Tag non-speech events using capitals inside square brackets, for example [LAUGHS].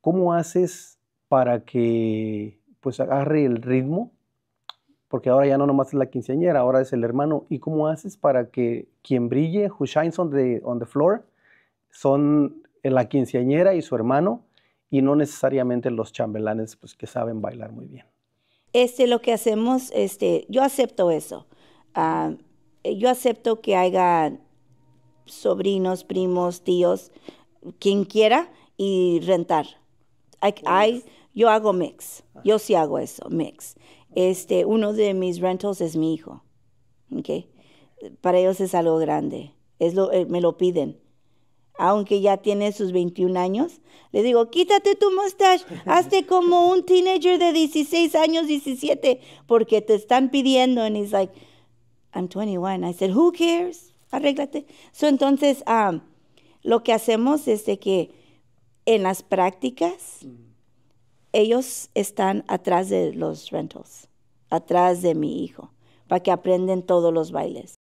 ¿Cómo haces para que pues agarre el ritmo? Porque ahora ya no nomás es la quinceañera, ahora es el hermano. ¿Y cómo haces para que quien brille, who shines on the, floor, son la quinceañera y su hermano y no necesariamente los chambelanes pues, que saben bailar muy bien? Este, lo que hacemos, este, yo acepto eso. Ah, yo acepto que haya sobrinos, primos, tíos, quien quiera y rentar I yo hago mix. Ah. Yo sí hago eso, mix. Este, uno de mis rentals es mi hijo. Para ellos es algo grande. Es lo, eh, me lo piden. Aunque ya tiene sus 21 años, le digo, quítate tu mustache, [LAUGHS] hazte como un teenager de 16 años, 17, porque te están pidiendo. And he's like, I'm 21. I said, who cares? Arréglate. So, entonces, ah, lo que hacemos es de que en las prácticas, ellos están atrás de los rentals, atrás de mi hijo, para que aprenden todos los bailes.